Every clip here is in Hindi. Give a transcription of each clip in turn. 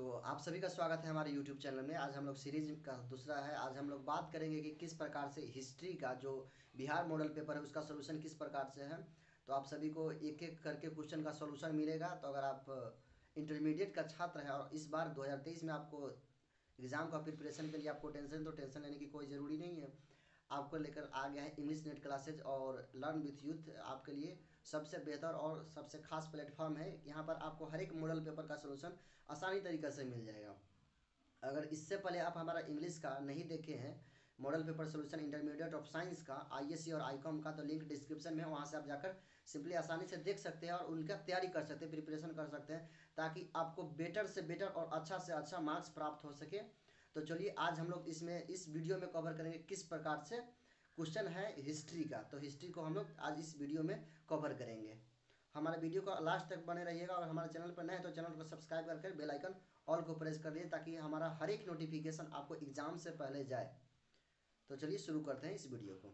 तो आप सभी का स्वागत है हमारे YouTube चैनल में आज हम लोग सीरीज का दूसरा है आज हम लोग बात करेंगे कि किस प्रकार से हिस्ट्री का जो बिहार मॉडल पेपर है उसका सोल्यूशन किस प्रकार से है तो आप सभी को एक एक करके क्वेश्चन का सोल्यूशन मिलेगा तो अगर आप इंटरमीडिएट uh, का छात्र है और इस बार दो में आपको एग्ज़ाम का प्रिपरेशन के लिए आपको टेंशन तो टेंशन लेने की कोई ज़रूरी नहीं है आपको लेकर आ गया है इंग्लिश नेट क्लासेज और लर्न विथ यूथ आपके लिए सबसे बेहतर और सबसे खास प्लेटफॉर्म है यहाँ पर आपको हर एक मॉडल पेपर का सोल्यूशन आसानी तरीके से मिल जाएगा अगर इससे पहले आप हमारा इंग्लिश का नहीं देखे हैं model paper solution intermediate of science का आईएससी और आईकॉम का तो लिंक डिस्क्रिप्शन में वहाँ से आप जाकर सिंपली आसानी से देख सकते हैं और उनका तैयारी कर सकते हैं प्रिपरेशन कर सकते हैं ताकि आपको बेटर से बेटर और अच्छा से अच्छा मार्क्स प्राप्त हो सके तो चलिए आज हम लोग इसमें इस वीडियो में कवर करेंगे किस प्रकार से क्वेश्चन है हिस्ट्री का तो हिस्ट्री को हम लोग आज इस वीडियो में कवर करेंगे हमारे वीडियो को लास्ट तक बने रहिएगा और हमारे चैनल पर नए तो चैनल को सब्सक्राइब करके बेल आइकन ऑल को प्रेस कर लिए ताकि हमारा हर एक नोटिफिकेशन आपको एग्ज़ाम से पहले जाए तो चलिए शुरू करते हैं इस वीडियो को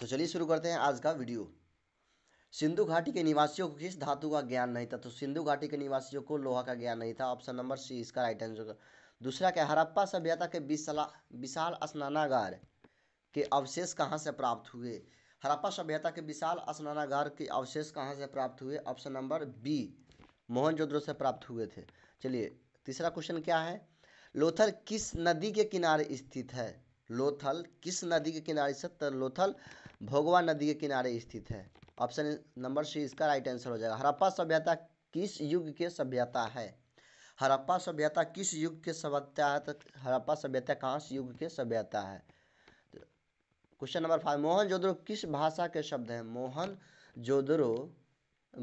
तो चलिए शुरू करते हैं आज का वीडियो सिंधु घाटी के निवासियों को किस धातु का ज्ञान नहीं था तो सिंधु घाटी के निवासियों को लोहा का ज्ञान नहीं था ऑप्शन नंबर सी इसका राइट आंसर दूसरा क्या हरप्पा सभ्यता के विशाल स्नानागार के अवशेष कहाँ से प्राप्त हुए हड़प्पा सभ्यता के विशाल स्नानागार के अवशेष कहाँ से प्राप्त हुए ऑप्शन नंबर बी मोहनजोद्रो से प्राप्त हुए थे चलिए तीसरा क्वेश्चन क्या है लोथल किस नदी के किनारे स्थित है लोथल किस नदी के किनारे स्थित तो लोथल भोगवा नदी के किनारे स्थित है ऑप्शन नंबर सी इसका राइट आंसर हो जाएगा हड़प्पा सभ्यता किस युग के सभ्यता है हड़प्पा सभ्यता किस युग के सभ्यता है तो हड़प्पा सभ्यता कहाँ युग के सभ्यता है question number five Mohenjo Daro किस भाषा के शब्द हैं मोहन जोदरो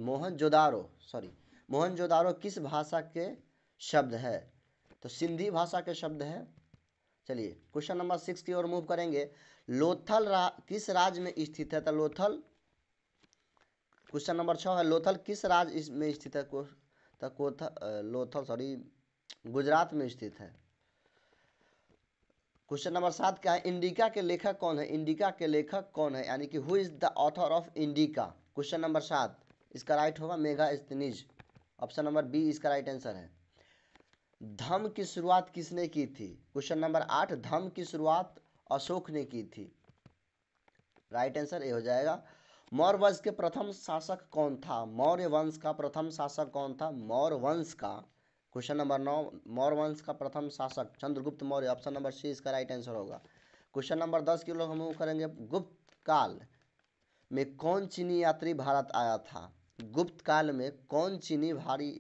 मोहन जोदारो सॉरी मोहन जोदारो किस भाषा के शब्द है तो सिंधी भाषा के शब्द है चलिए क्वेश्चन नंबर सिक्स की ओर मूव करेंगे लोथल रा, किस राज्य में स्थित है तो लोथल क्वेश्चन नंबर छः है लोथल किस राज्य में स्थित है को, तो लोथल सॉरी गुजरात में स्थित है क्वेश्चन नंबर सात क्या है इंडिका के लेखक कौन है इंडिका के लेखक कौन है यानी कि who is the author of Indica question number सात इसका राइट होगा Megasthenes option number B इसका राइट आंसर है धम की शुरुआत किसने की थी क्वेश्चन नंबर आठ धम की शुरुआत अशोक ने की थी राइट आंसर ए हो जाएगा मौर्य वंश के प्रथम शासक कौन था मौर्य वंश का प्रथम शासक कौन था मौर्य वंश का क्वेश्चन नंबर नौ मौर्य वंश का प्रथम शासक Chandragupta Maurya option number C इसका राइट आंसर होगा क्वेश्चन नंबर दस की लोग हम करेंगे गुप्त काल में कौन चीनी यात्री भारत आया था गुप्त काल में कौन चीनी भारी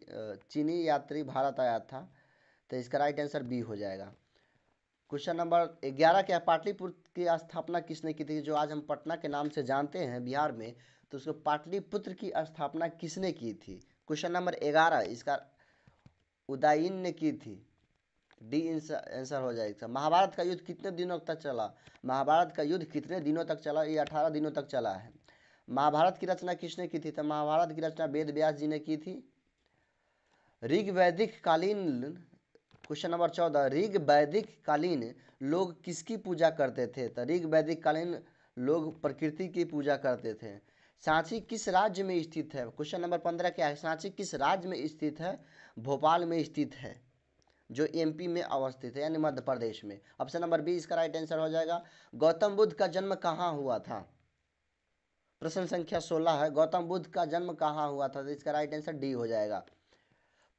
चीनी यात्री भारत आया था तो इसका राइट आंसर बी हो जाएगा क्वेश्चन नंबर ग्यारह क्या पाटलिपुत्र की स्थापना किसने की थी जो आज हम पटना के नाम से जानते हैं बिहार में तो उसको पाटलिपुत्र की स्थापना किसने की थी क्वेश्चन नंबर ग्यारह इसका उदयन ने की थी डी आंसर हो जाएगा महाभारत का युद्ध कितने दिनों तक चला महाभारत का युद्ध कितने दिनों तक चला ये अठारह दिनों तक चला है महाभारत की रचना किसने की थी तो महाभारत की रचना वेद व्यास जी ने की थी ऋग वैदिक कालीन क्वेश्चन नंबर चौदह ऋग वैदिक कालीन लोग किसकी पूजा करते थे तो ऋग वैदिक कालीन लोग प्रकृति की पूजा करते थे सांची किस राज्य में स्थित है क्वेश्चन नंबर पंद्रह क्या है सांची किस राज्य में स्थित है भोपाल में स्थित है जो एमपी में अवस्थित है यानी मध्य प्रदेश में ऑप्शन नंबर बी इसका राइट आंसर हो जाएगा गौतम बुद्ध का जन्म कहाँ हुआ था प्रश्न संख्या सोलह है गौतम बुद्ध का जन्म कहाँ हुआ था तो इसका राइट आंसर डी हो जाएगा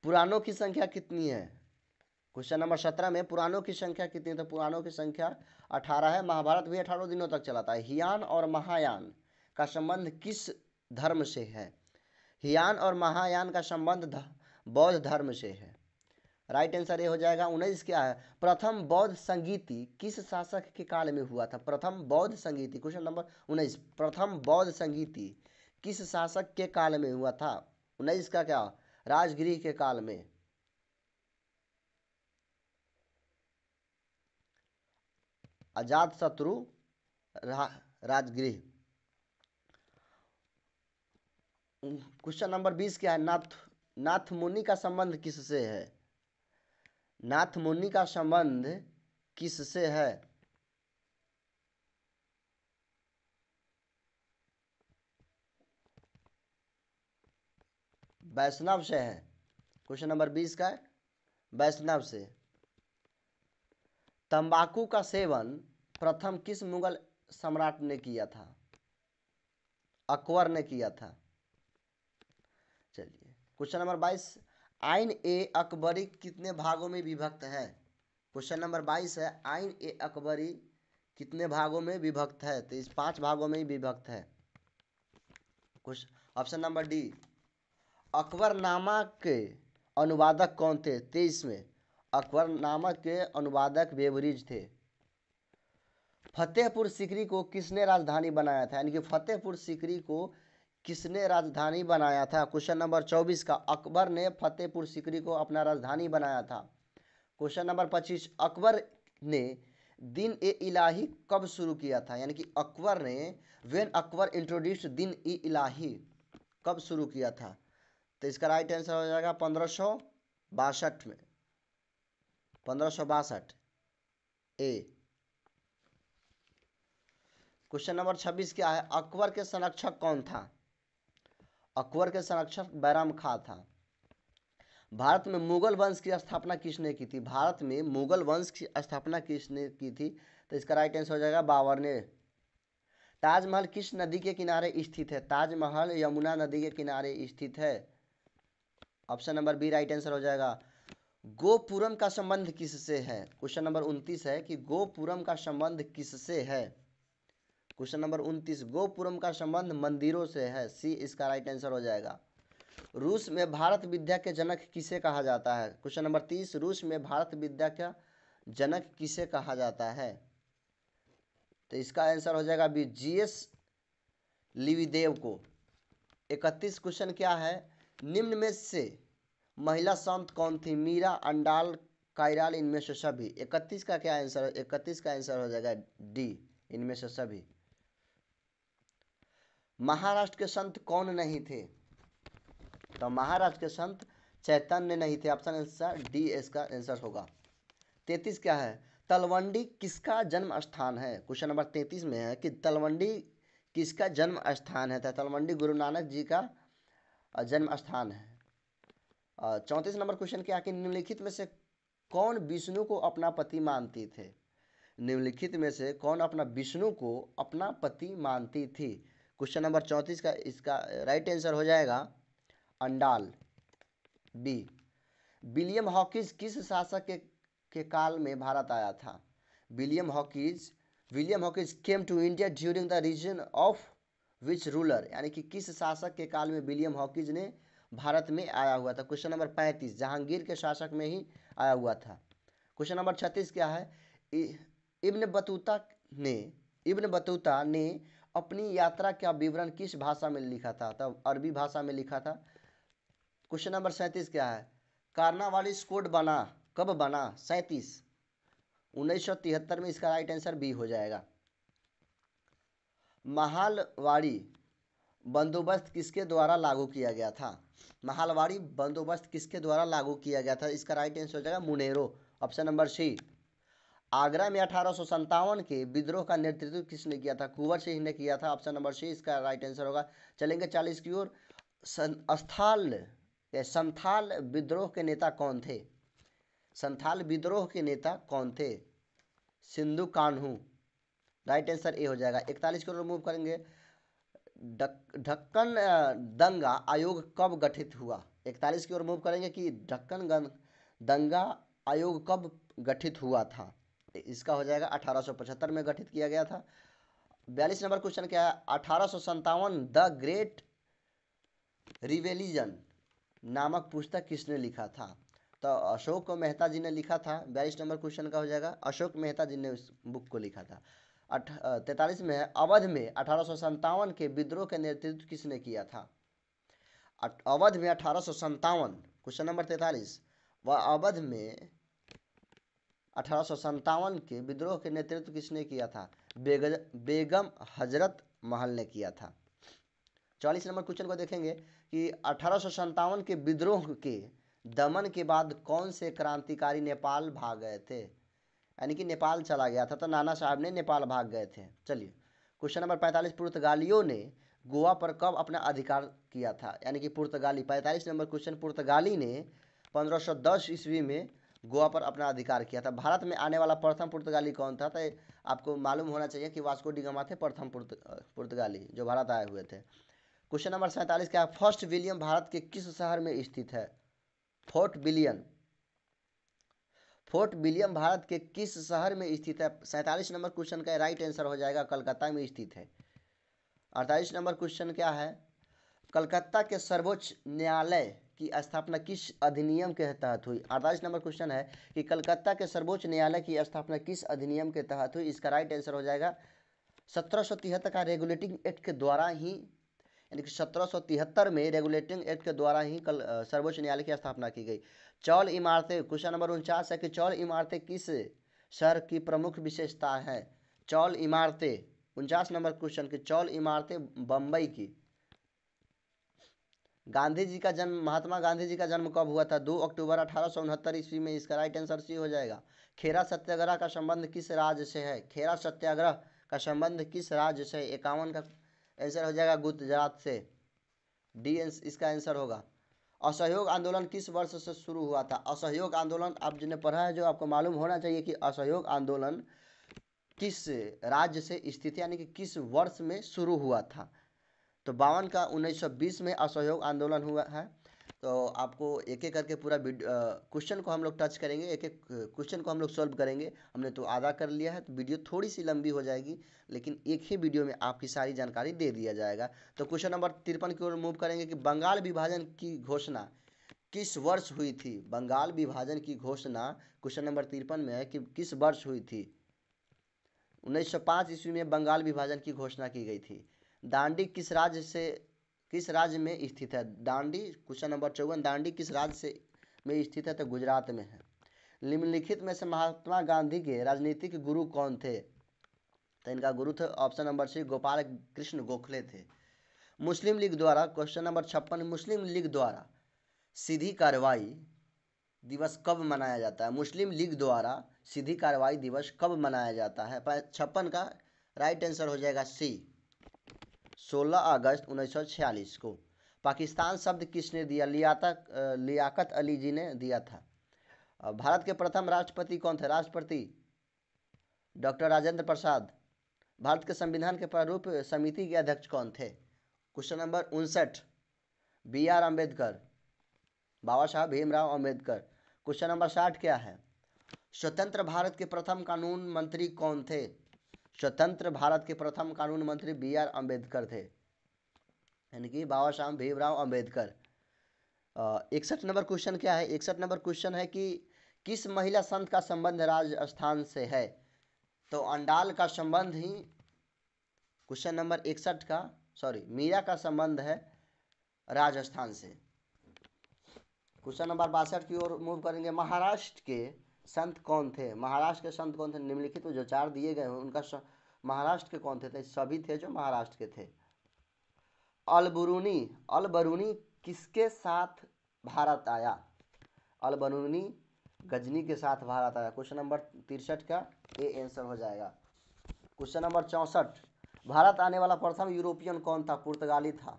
पुराणों की संख्या कितनी है क्वेश्चन नंबर सत्रह में पुराणों की संख्या कितनी है तो पुरानों की संख्या अठारह है महाभारत भी अठारह दिनों तक चलाता है हियान और महायान का संबंध किस धर्म से है हियान और महायान का संबंध बौद्ध धर्म से है राइट आंसर ये हो जाएगा उन्नीस क्या है प्रथम बौद्ध संगीति किस शासक के काल में हुआ था प्रथम बौद्ध संगीति क्वेश्चन नंबर उन्नीस प्रथम बौद्ध संगीति किस शासक के काल में हुआ था उन्नीस का क्या राजगृह के काल में अजात शत्रु रा, राजगृह क्वेश्चन नंबर बीस क्या है नाथ नाथ मुनि का संबंध किससे है नाथ मुनि का संबंध किससे है वैष्णव से है क्वेश्चन नंबर बीस का वैष्णव से तंबाकू का सेवन प्रथम किस मुगल सम्राट ने किया था अकबर ने किया था क्वेश्चन नंबर बाईस आइन ए अकबरी कितने भागों में विभक्त है क्वेश्चन नंबर बाईस है आइन ए अकबरी कितने भागों में विभक्त है तो इस पांच भागों में ही विभक्त है question option number D Akbarnama के अनुवादक कौन थे तेईस में अकबर अकबरनामा के अनुवादक बेवरीज थे फतेहपुर सिकरी को किसने राजधानी बनाया था यानी कि फतेहपुर सिकरी को किसने राजधानी बनाया था क्वेश्चन नंबर चौबीस का अकबर ने फतेहपुर सिकरी को अपना राजधानी बनाया था क्वेश्चन नंबर पच्चीस अकबर ने दिन ए इलाही कब शुरू किया था यानी कि अकबर ने वेन अकबर इंट्रोड्यूस दिन ए इलाही कब शुरू किया था तो इसका राइट आंसर हो जाएगा पंद्रह सौ बासठ में पंद्रह सौ बासठ ए क्वेश्चन नंबर छब्बीस क्या है अकबर के संरक्षक कौन था अकबर के संरक्षक बैराम खां था भारत में मुगल वंश की स्थापना किसने की थी भारत में मुगल वंश की स्थापना किसने की थी तो इसका राइट आंसर हो जाएगा बाबर ने ताजमहल किस नदी के किनारे स्थित है ताजमहल यमुना नदी के किनारे स्थित है option number B right answer हो जाएगा गोपुरम का संबंध किससे है क्वेश्चन नंबर उनतीस है कि गोपुरम का संबंध किससे है क्वेश्चन नंबर उनतीस गोपुरम का संबंध मंदिरों से है सी इसका राइट आंसर हो जाएगा रूस में भारत विद्या के जनक किसे कहा जाता है क्वेश्चन नंबर तीस रूस में भारत विद्या का जनक किसे कहा जाता है तो इसका आंसर हो जाएगा बी जी एस लिविदेव को इकतीस क्वेश्चन क्या है निम्न में से महिला संत कौन थी मीरा अंडाल कायराल इनमें से सभी इकतीस का क्या आंसर इकतीस का आंसर हो जाएगा डी इनमें से सभी महाराष्ट्र के संत कौन नहीं थे तो महाराष्ट्र के संत चैतन्य नहीं थे ऑप्शन आंसर डी एस का आंसर होगा तैतीस क्या है तलवंडी किसका जन्म स्थान है क्वेश्चन नंबर तैतीस में है कि तलवंडी किसका जन्म स्थान है तो तलवंडी गुरु नानक जी का जन्म स्थान है चौंतीस नंबर क्वेश्चन क्या कि निम्नलिखित में से कौन विष्णु को अपना पति मानती थे निम्नलिखित में से कौन अपना विष्णु को अपना पति मानती थी क्वेश्चन नंबर चौंतीस का इसका राइट आंसर हो जाएगा अंडाल बी विलियम हॉकीज किस शासक के, के काल में भारत आया था William Hawkins William Hawkins came to India during the region of which ruler यानी कि किस शासक के काल में विलियम हॉकीज ने भारत में आया हुआ था क्वेश्चन नंबर पैंतीस जहांगीर के शासक में ही आया हुआ था क्वेश्चन नंबर छत्तीस क्या है इब्न बतूता ने इब्न बतूता ने अपनी यात्रा का विवरण किस भाषा में लिखा था तब अरबी भाषा में लिखा था क्वेश्चन नंबर सैंतीस क्या है कार्नावालिस कोड बना कब बना सैंतीस उन्नीस सौ तिहत्तर में इसका राइट आंसर बी हो जाएगा महालवाड़ी बंदोबस्त किसके द्वारा लागू किया गया था महालवाड़ी बंदोबस्त किसके द्वारा लागू किया गया था इसका राइट आंसर हो जाएगा Munro option number C Agra में अठारह के विद्रोह का नेतृत्व किसने किया था कुंवर सिंह ने किया था ऑप्शन नंबर सी इसका राइट आंसर होगा चलेंगे चालीस की ओर संथाल संथाल विद्रोह के नेता कौन थे संथाल विद्रोह के नेता कौन थे Sindhu Kanhu right answer A हो जाएगा इकतालीस ओर मूव करेंगे ढक्कन दंगा आयोग कब गठित हुआ इकतालीस की ओर मूव करेंगे कि ढक्कन दंगा आयोग कब गठित हुआ था इसका हो जाएगा अठारह में गठित किया गया था बयालीस नंबर क्वेश्चन क्या है अठारह द ग्रेट रिवेलिजन नामक पुस्तक किसने लिखा था तो अशोक मेहता जी ने लिखा था बयालीस नंबर क्वेश्चन का हो जाएगा अशोक मेहता जी ने उस बुक को लिखा था तैतालीस में है अवध में अठारह के विद्रोह के नेतृत्व किसने किया था अवध में अठारह क्वेश्चन नंबर तैतालीस व अवध में अठारह के विद्रोह के नेतृत्व किसने किया था बेग बेगम हजरत महल ने किया था चालीस नंबर क्वेश्चन को देखेंगे कि अठारह के विद्रोह के दमन के बाद कौन से क्रांतिकारी नेपाल भाग गए थे यानी कि नेपाल चला गया था तो नाना साहब ने नेपाल भाग गए थे चलिए क्वेश्चन नंबर पैंतालीस पुर्तगालियों ने गोवा पर कब अपना अधिकार किया था यानी कि पुर्तगाली पैंतालीस नंबर क्वेश्चन पुर्तगाली ने 1510 ईस्वी में गोवा पर अपना अधिकार किया था भारत में आने वाला प्रथम पुर्तगाली कौन था तो आपको मालूम होना चाहिए कि वास्को डिगमा थे प्रथम पुर्तगाली जो भारत आए हुए थे क्वेश्चन नंबर सैंतालीस क्या फर्स्ट विलियम भारत के किस शहर में स्थित है Fort William Fort William Bharat के किस शहर में स्थित है सैंतालीस नंबर क्वेश्चन का राइट आंसर हो जाएगा कलकत्ता में स्थित है अड़तालीस नंबर क्वेश्चन क्या है कलकत्ता के सर्वोच्च न्यायालय की स्थापना किस अधिनियम के तहत हुई अड़तालीस नंबर क्वेश्चन है कि कलकत्ता के सर्वोच्च न्यायालय की स्थापना किस अधिनियम के तहत हुई इसका राइट आंसर हो जाएगा सत्रह का रेगुलेटिंग एक्ट के द्वारा ही यानी कि सत्रह में रेगुलेटिंग एक्ट के द्वारा ही कल सर्वोच्च न्यायालय की स्थापना की गई चौल इमारतें क्वेश्चन नंबर उनचास है कि चौल इमारतें किस शहर की प्रमुख विशेषता है चौल इमारतें उनचास नंबर क्वेश्चन की चौल इमारतें बम्बई की गांधी जी का जन्म महात्मा गांधी जी का जन्म कब हुआ था दो अक्टूबर अठारह ईस्वी में इसका राइट आंसर सी हो जाएगा खेरा सत्याग्रह का संबंध किस राज्य से है खेरा सत्याग्रह का संबंध किस राज्य से इक्यावन का आंसर हो जाएगा गुजरात से डी इसका आंसर होगा असहयोग आंदोलन किस वर्ष से शुरू हुआ था असहयोग आंदोलन आप जिन्हें पढ़ा है जो आपको मालूम होना चाहिए कि असहयोग आंदोलन किस राज्य से स्थित यानी कि किस वर्ष में शुरू हुआ था तो बावन का 1920 में असहयोग आंदोलन हुआ है तो आपको एक एक करके पूरा क्वेश्चन को हम लोग टच करेंगे एक एक क्वेश्चन को हम लोग सॉल्व करेंगे हमने तो आधा कर लिया है तो वीडियो थोड़ी सी लंबी हो जाएगी लेकिन एक ही वीडियो में आपकी सारी जानकारी दे दिया जाएगा तो क्वेश्चन नंबर तिरपन की ओर मूव करेंगे कि बंगाल विभाजन की घोषणा किस वर्ष हुई थी बंगाल विभाजन की घोषणा क्वेश्चन नंबर तिरपन में है कि किस वर्ष हुई थी 1905 ईस्वी में बंगाल विभाजन की घोषणा की गई थी दांडी किस राज्य से किस राज्य में स्थित है दांडी क्वेश्चन नंबर चौवन दांडी किस राज्य से में स्थित है तो गुजरात में है निम्नलिखित में से महात्मा गांधी के राजनीतिक गुरु कौन थे तो इनका गुरु थे option number C Gopal Krishna Gokhale थे मुस्लिम लीग द्वारा क्वेश्चन नंबर छप्पन मुस्लिम लीग द्वारा सीधी कार्रवाई दिवस कब मनाया जाता है मुस्लिम लीग द्वारा सीधी कार्रवाई दिवस कब मनाया जाता है छप्पन का राइट आंसर हो जाएगा सी 16 अगस्त उन्नीस को पाकिस्तान शब्द किसने दिया लियाता लियाकत अली जी ने दिया था भारत के प्रथम राष्ट्रपति कौन थे राष्ट्रपति डॉक्टर राजेंद्र प्रसाद भारत के संविधान के प्रारूप समिति के अध्यक्ष कौन थे क्वेश्चन नंबर उनसठ B R Ambedkar Baba Saheb Bhimrao Ambedkar question number साठ क्या है स्वतंत्र भारत के प्रथम कानून मंत्री कौन थे स्वतंत्र भारत के प्रथम कानून मंत्री बी आर अम्बेडकर थे यानी कि बाबा श्याम भीमराव अम्बेडकर इकसठ नंबर क्वेश्चन क्या है इकसठ नंबर क्वेश्चन है कि किस महिला संत का संबंध राजस्थान से है तो अंडाल का संबंध ही क्वेश्चन नंबर इकसठ का सॉरी मीरा का संबंध है राजस्थान से क्वेश्चन नंबर बासठ की ओर मूव करेंगे महाराष्ट्र के संत कौन थे महाराष्ट्र के संत कौन थे निम्नलिखित में जो चार दिए गए हैं उनका महाराष्ट्र के कौन थे तो सभी थे जो महाराष्ट्र के थे अलबरूनी अलबरूनी किसके साथ भारत आया अलबरूनी गजनी के साथ भारत आया क्वेश्चन नंबर तिरसठ का ए आंसर हो जाएगा क्वेश्चन नंबर चौंसठ भारत आने वाला प्रथम यूरोपियन कौन था पुर्तगाली था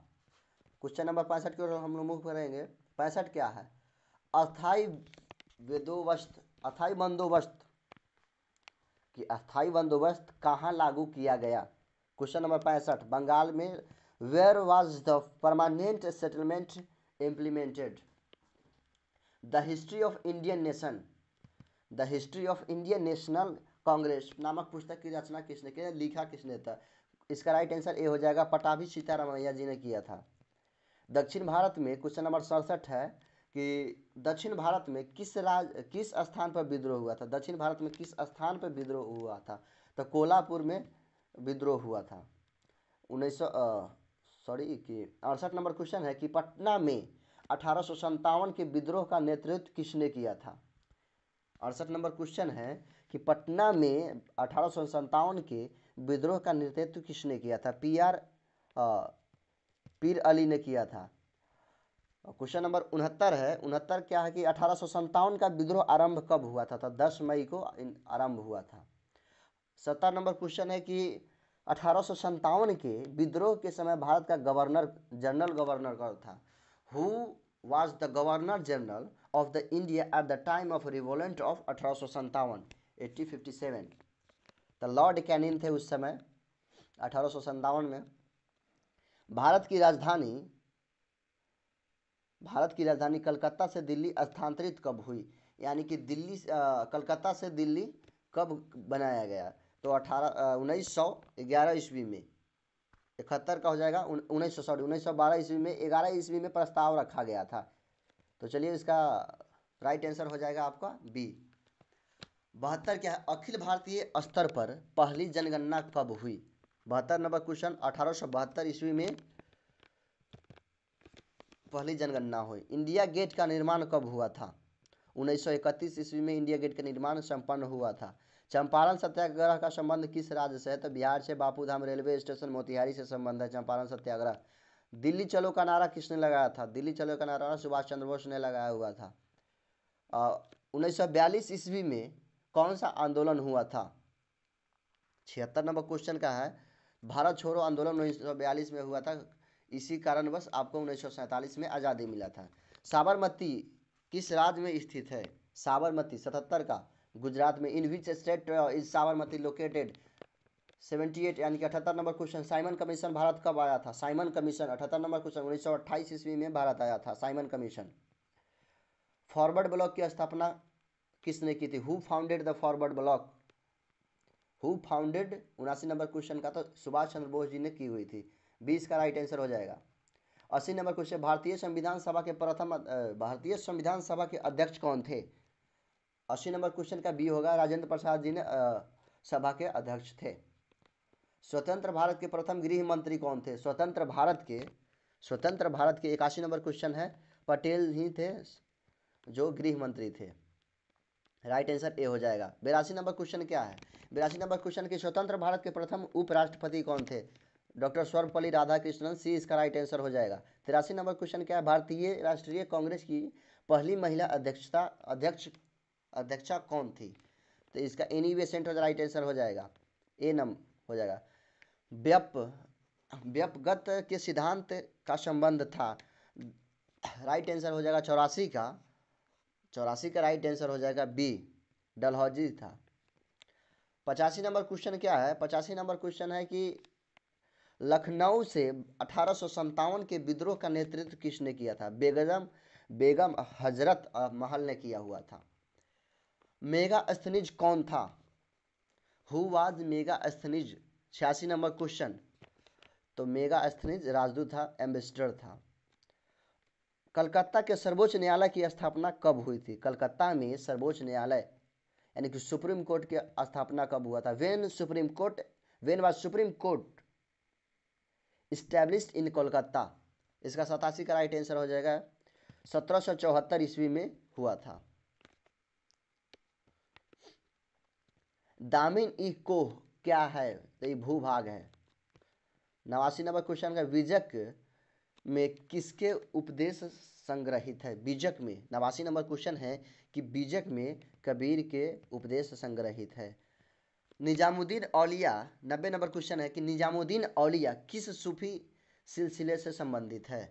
क्वेश्चन नंबर पैंसठ की ओर हम लोग मुख करेंगे पैंसठ क्या है अस्थाई वेदोवस्त अस्थाई बंदोबस्त कि अस्थाई बंदोबस्त कहाँ लागू किया गया क्वेश्चन नंबर पैंसठ बंगाल में where was the permanent settlement implemented the history of Indian nation the history of Indian National Congress नामक पुस्तक की रचना किसने की लिखा किसने था इसका राइट आंसर ए हो जाएगा पटाभी सीतारामैया जी ने किया था दक्षिण भारत में क्वेश्चन नंबर सड़सठ है कि दक्षिण भारत में किस राज किस स्थान पर विद्रोह हुआ था दक्षिण भारत में किस स्थान पर विद्रोह हुआ था तो कोल्हापुर में विद्रोह हुआ था उन्नीस सौ सॉरी कि अड़सठ नंबर क्वेश्चन है कि पटना में अठारह के विद्रोह का नेतृत्व किसने किया था अड़सठ नंबर क्वेश्चन है कि पटना में अठारह के विद्रोह का नेतृत्व किसने किया था पी आर पीर अली ने किया था क्वेश्चन नंबर उनहत्तर है उनहत्तर क्या है कि अठारह का विद्रोह आरंभ कब हुआ था तो 10 मई को आरंभ हुआ था सत्तर नंबर क्वेश्चन है कि अठारह के विद्रोह के समय भारत का गवर्नर जनरल गवर्नर कौन था who was the governor general of the India at the time of revolt of अठारह सौ सन्तावन फिफ्टी सेवन लॉर्ड कैनिन थे उस समय अठारह में भारत की राजधानी भारत की राजधानी कलकत्ता से दिल्ली स्थानांतरित कब हुई यानी कि दिल्ली कलकत्ता से दिल्ली कब बनाया गया तो अठारह उन्नीस सौ ग्यारह ईस्वी में इकहत्तर का हो जाएगा उन्नीस सौ सॉरी उन्नीस सौ बारह ईस्वी में ग्यारह ईस्वी में प्रस्ताव रखा गया था तो चलिए इसका राइट आंसर हो जाएगा आपका बी बहत्तर क्या है अखिल भारतीय स्तर पर पहली जनगणना कब हुई बहत्तर नंबर क्वेश्चन अठारह सौ बहत्तर ईस्वी में पहली जनगणना हुई इंडिया गेट का निर्माण कब हुआ था 1931 ईस्वी में इंडिया गेट का निर्माण संपन्न हुआ था चंपारण सत्याग्रह का संबंध किस राज्य से है तो बिहार से बापूधाम रेलवे स्टेशन मोतिहारी से संबंध है चंपारण सत्याग्रह दिल्ली चलो का नारा किसने लगाया था दिल्ली चलो का नारा सुभाष चंद्र बोस ने लगाया हुआ था उन्नीस सौ बयालीस ईस्वी में कौन सा आंदोलन हुआ था छिहत्तर नंबर क्वेश्चन का है भारत छोड़ो आंदोलन उन्नीस सौ बयालीस में हुआ था इसी कारणवश आपको उन्नीस में आज़ादी मिला था साबरमती किस राज्य में स्थित है साबरमती सतहत्तर का गुजरात में in which state is Sabarmati located 78 यानी कि अठहत्तर number question Simon Commission Bharat कब आया था साइमन कमीशन अठहत्तर नंबर क्वेश्चन उन्नीस सौ अट्ठाईस ईस्वी में भारत आया था साइमन कमीशन फॉरवर्ड ब्लॉक की स्थापना किसने की थी who founded the forward block who founded उनासी नंबर क्वेश्चन का तो सुभाष चंद्र बोस जी ने की हुई थी बीस का राइट आंसर हो जाएगा अस्सी नंबर क्वेश्चन भारतीय संविधान सभा के प्रथम भारतीय संविधान सभा के अध्यक्ष कौन थे अस्सी नंबर क्वेश्चन का बी होगा राजेंद्र प्रसाद जी ने सभा के अध्यक्ष थे स्वतंत्र भारत के प्रथम गृह मंत्री कौन थे स्वतंत्र भारत के स्वतंत्र भारत के इक्यासी नंबर क्वेश्चन है पटेल ही थे जो गृह मंत्री थे राइट आंसर ए हो जाएगा बिरासी नंबर क्वेश्चन क्या है बिरासी नंबर क्वेश्चन के स्वतंत्र भारत के प्रथम उपराष्ट्रपति कौन थे डॉक्टर स्वर्णपल्ली राधाकृष्णन सी इसका राइट आंसर हो जाएगा तिरासी नंबर क्वेश्चन क्या है भारतीय राष्ट्रीय कांग्रेस की पहली महिला अध्यक्षता अध्यक्ष अध्यक्षा कौन थी तो इसका Annie Besant right answer हो जाएगा ए नम हो जाएगा व्यप व्यपगत के सिद्धांत का संबंध था राइट आंसर हो जाएगा चौरासी का चौरासी का राइट आंसर हो जाएगा बी डलहौजी था पचासी नंबर क्वेश्चन क्या है पचासी नंबर क्वेश्चन है कि लखनऊ से अठारह के विद्रोह का नेतृत्व किसने किया था बेगम बेगम हजरत महल ने किया हुआ था मेगा स्थनिज कौन था हु वाज मेगा स्थनिज छियासी नंबर क्वेश्चन तो मेगा स्थनिज राजदूत था एम्बेसडर था कलकत्ता के सर्वोच्च न्यायालय की स्थापना कब हुई थी कलकत्ता में सर्वोच्च न्यायालय यानी कि सुप्रीम कोर्ट की स्थापना कब हुआ था when Supreme Court when was Supreme Court establish in Kolkata इसका सतासी का राइट आंसर हो जाएगा सत्रह सौ चौहत्तर ईस्वी में हुआ था दामिन ई कोह क्या है तो ये भूभाग है नवासी नंबर क्वेश्चन का विजक में किसके उपदेश संग्रहित है बीजक में नवासी नंबर क्वेश्चन है कि बीजक में कबीर के उपदेश संग्रहित है निजामुद्दीन औलिया नब्बे नंबर क्वेश्चन है कि निजामुद्दीन औलिया किस सूफी सिलसिले से संबंधित है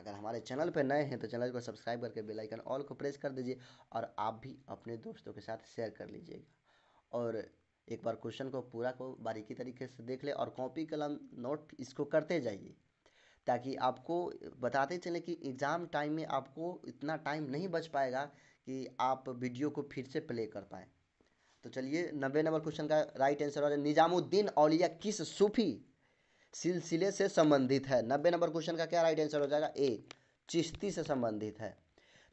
अगर हमारे चैनल पर नए हैं तो चैनल को सब्सक्राइब करके बेल आइकन ऑल को प्रेस कर दीजिए और आप भी अपने दोस्तों के साथ शेयर कर लीजिएगा और एक बार क्वेश्चन को पूरा को बारीकी तरीके से देख ले और कॉपी कलम नोट इसको करते जाइए ताकि आपको बताते चले कि एग्ज़ाम टाइम में आपको इतना टाइम नहीं बच पाएगा कि आप वीडियो को फिर से प्ले कर पाएँ तो चलिए नब्बे नंबर क्वेश्चन का राइट आंसर हो निजामुद्दीन औलिया किस सूफी सिलसिले से संबंधित है नब्बे नंबर क्वेश्चन का क्या राइट आंसर हो जाएगा ए चिश्ती से संबंधित है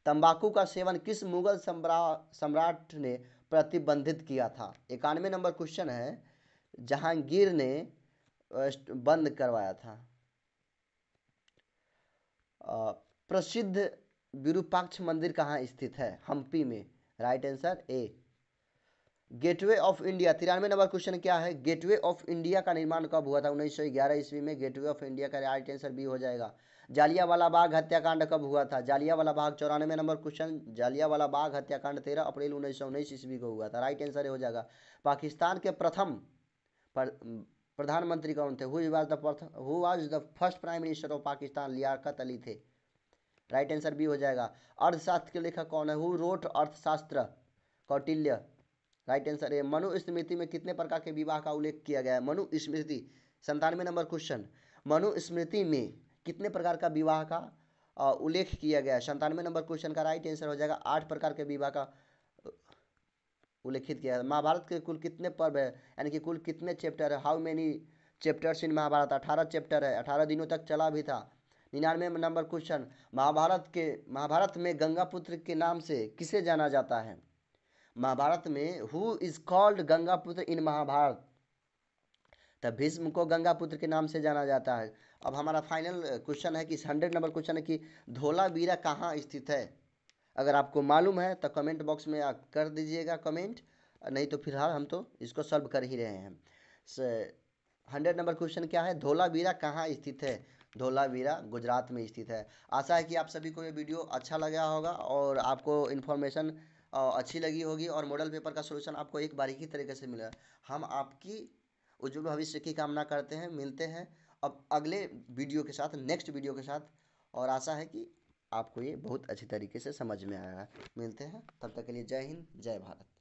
तंबाकू का सेवन किस मुगल सम्राट ने प्रतिबंधित किया था इक्यानवे नंबर क्वेश्चन है जहांगीर ने बंद करवाया था प्रसिद्ध विरूपाक्ष मंदिर कहाँ स्थित है हम्पी में right answer A gateway of India तिरानवे नंबर क्वेश्चन क्या है गेटवे ऑफ इंडिया का निर्माण कब हुआ था उन्नीस सौ ग्यारह ईस्वी में गेटवे ऑफ इंडिया का राइट आंसर बी हो जाएगा जालियावाला बाग हत्याकांड कब हुआ था जालियावाला बाग चौरानवे नंबर क्वेश्चन जालियावाला बाग हत्याकांड तेरह अप्रैल उन्नीस सौ उन्नीस ईस्वी को हुआ था राइट आंसर हो जाएगा पाकिस्तान के प्रथम प्रधानमंत्री कौन थे who was the was the first prime minister of Pakistan Liaquat Ali थे राइट आंसर बी हो जाएगा अर्थशास्त्र के लेखक कौन है हु रोट अर्थशास्त्र कौटिल्य राइट आंसर है मनुस्मृति में कितने प्रकार के विवाह का उल्लेख किया गया है मनुस्मृति संतानवे नंबर क्वेश्चन मनुस्मृति में कितने प्रकार का विवाह का उल्लेख किया गया है संतानवे नंबर क्वेश्चन का राइट आंसर हो जाएगा आठ प्रकार के विवाह का उल्लेखित किया महाभारत के कुल कितने पर्व है यानी कि कुल कितने चैप्टर है how many chapters in Mahabharata अठारह चैप्टर है अठारह दिनों तक चला भी था निन्यानवे नंबर क्वेश्चन महाभारत के महाभारत में गंगा पुत्र के नाम से किसे जाना जाता है महाभारत में हु इज कॉल्ड गंगा पुत्र इन महाभारत तब भीष्म को गंगा पुत्र के नाम से जाना जाता है अब हमारा फाइनल क्वेश्चन है कि हंड्रेड नंबर क्वेश्चन है कि धोला बीरा कहाँ स्थित है अगर आपको मालूम है तो कमेंट बॉक्स में आप कर दीजिएगा कमेंट नहीं तो फिलहाल हम तो इसको सॉल्व कर ही रहे हैं हंड्रेड नंबर क्वेश्चन क्या है धोलावीरा कहाँ स्थित है धोलावीरा गुजरात में स्थित है आशा है कि आप सभी को ये वीडियो अच्छा लगा होगा और आपको इन्फॉर्मेशन अच्छी लगी होगी और मॉडल पेपर का सोल्यूशन आपको एक बारीकी तरीके से मिला हम आपकी उज्जवल भविष्य की कामना करते हैं मिलते हैं अब अगले वीडियो के साथ नेक्स्ट वीडियो के साथ और आशा है कि आपको ये बहुत अच्छी तरीके से समझ में आया है मिलते हैं तब तक के लिए जय हिंद जय भारत